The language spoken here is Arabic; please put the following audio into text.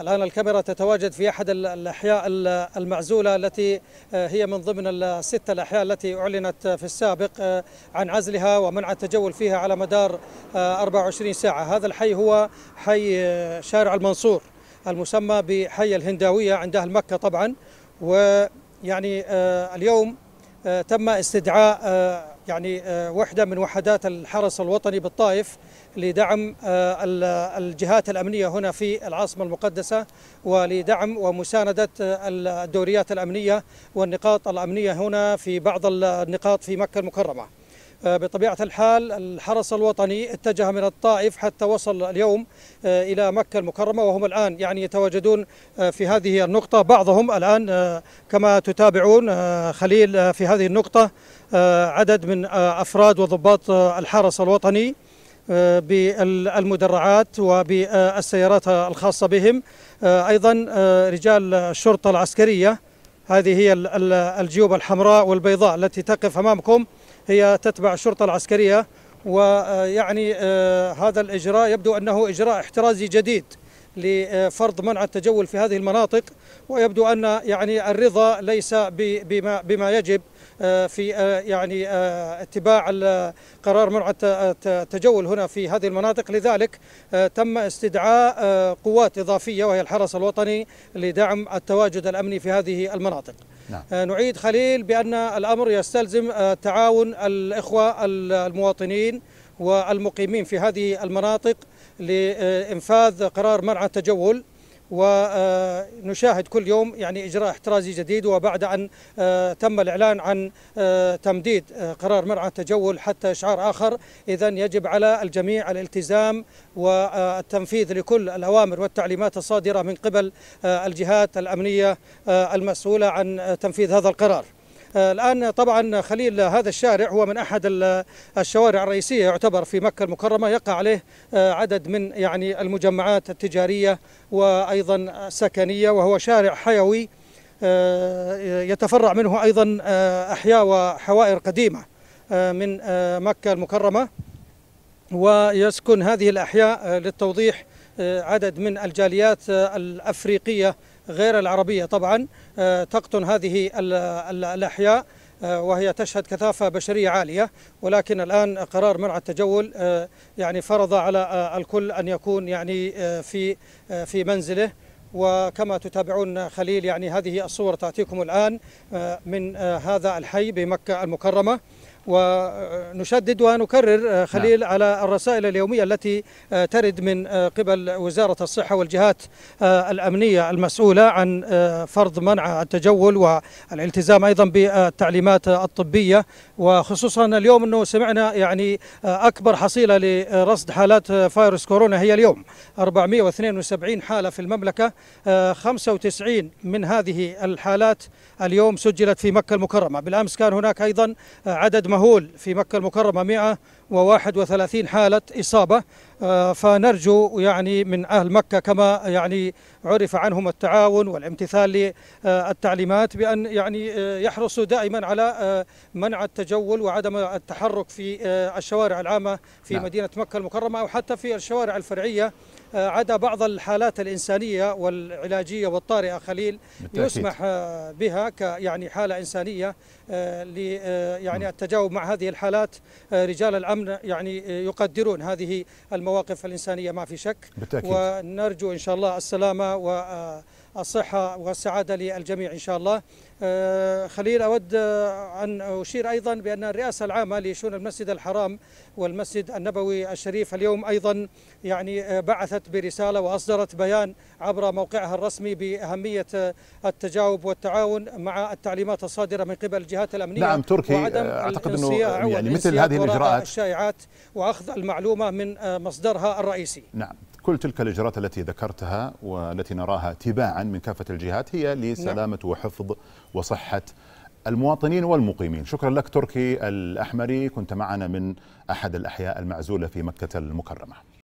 الآن الكاميرا تتواجد في أحد الأحياء المعزولة التي آه، هي من ضمن الستة الأحياء التي أعلنت في السابق آه، عن عزلها ومنع التجول فيها على مدار 24 آه، ساعة هذا الحي هو حي شارع المنصور المسمى بحي الهنداوية عند أهل مكة طبعا ويعني اليوم تم استدعاء يعني آه، وحدة من وحدات الحرس الوطني بالطائف لدعم آه، الجهات الأمنية هنا في العاصمة المقدسة ولدعم ومساندة آه، الدوريات الأمنية والنقاط الأمنية هنا في بعض النقاط في مكة المكرمة آه، بطبيعة الحال الحرس الوطني اتجه من الطائف حتى وصل اليوم آه، إلى مكة المكرمة وهم الآن يعني يتواجدون آه، في هذه النقطة بعضهم الآن كما تتابعون خليل في هذه النقطة عدد من أفراد وضباط الحرس الوطني بالمدرعات وبالسيارات الخاصة بهم أيضا رجال الشرطة العسكرية هذه هي الجيوب الحمراء والبيضاء التي تقف أمامكم هي تتبع الشرطة العسكرية ويعني آه، هذا الإجراء يبدو أنه إجراء احترازي جديد لفرض منع التجول في هذه المناطق ويبدو أن يعني الرضا ليس بما, بما يجب آه، في آه، يعني آه، اتباع قرار منع التجول هنا في هذه المناطق لذلك تم استدعاء قوات إضافية وهي الحرس الوطني لدعم التواجد الأمني في هذه المناطق نعم. نعيد خليل بأن الأمر يستلزم تعاون الإخوة المواطنين والمقيمين في هذه المناطق لإنفاذ قرار منع التجول ونشاهد كل يوم يعني إجراء احترازي جديد وبعد أن آه، تم الإعلان عن آه، تمديد آه، قرار منع التجول حتى إشعار آخر إذا يجب على الجميع الالتزام والتنفيذ لكل الأوامر والتعليمات الصادرة من قبل الجهات الأمنية المسؤولة عن تنفيذ هذا القرار آه، الآن طبعا خليل هذا الشارع هو من أحد الشوارع الرئيسية يعتبر في مكة المكرمة يقع عليه آه، عدد من يعني المجمعات التجارية وأيضا السكنية وهو شارع حيوي آه، يتفرع منه أيضا أحياء وحوائر قديمة من مكة المكرمة ويسكن هذه الأحياء للتوضيح آه، عدد من الجاليات آه، الأفريقية غير العربية طبعا آه، تقطن هذه الأحياء وهي تشهد كثافة بشرية عالية ولكن الآن قرار منع التجول يعني فرض على الكل أن يكون يعني في في منزله وكما تتابعون خليل يعني هذه الصور تأتيكم الآن من هذا الحي بمكة المكرمة ونشدد ونكرر آه، نعم. خليل نعم. على الرسائل اليومية التي آه، ترد من آه، قبل وزارة الصحة والجهات الأمنية المسؤولة عن فرض منع التجول والالتزام أيضا بالتعليمات الطبية وخصوصا اليوم أنه سمعنا يعني أكبر حصيلة لرصد حالات فيروس كورونا هي اليوم 472 حالة في المملكة 95 من هذه الحالات اليوم سجلت في مكة المكرمة بالأمس كان هناك أيضا عدد المهول في مكة المكرمة 131 حالة إصابة آه، فنرجو يعني من أهل مكة كما يعني عرف عنهم التعاون والامتثال للتعليمات بأن يعني آه، يحرصوا دائما على آه، منع التجول وعدم التحرك في الشوارع العامة في نعم. مدينة مكة المكرمة أو حتى في الشوارع الفرعية آه، عدا بعض الحالات الإنسانية والعلاجية والطارئة خليل بالتأكيد. يسمح آه، بها كيعني حالة إنسانية آه، ل يعني نعم. التجاوب مع هذه الحالات رجال الأمن يعني يقدرون هذه المواقف الإنسانية ما في شك بالتأكيد. ونرجو إن شاء الله السلامة و الصحة والسعادة للجميع إن شاء الله آه، خليل أود آه، أن أشير أيضا بأن الرئاسة العامة لشؤون المسجد الحرام والمسجد النبوي الشريف اليوم أيضا يعني آه، بعثت برسالة وأصدرت بيان عبر موقعها الرسمي بأهمية التجاوب والتعاون مع التعليمات الصادرة من قبل الجهات الأمنية نعم تركي أعتقد أنه يعني مثل هذه الإجراءات الشائعات وأخذ المعلومة من مصدرها الرئيسي نعم كل تلك الإجراءات التي ذكرتها والتي نراها تباعا من كافة الجهات هي لسلامة نعم. وحفظ وصحة المواطنين والمقيمين شكرا لك تركي الأحمري كنت معنا من أحد الأحياء المعزولة في مكة المكرمة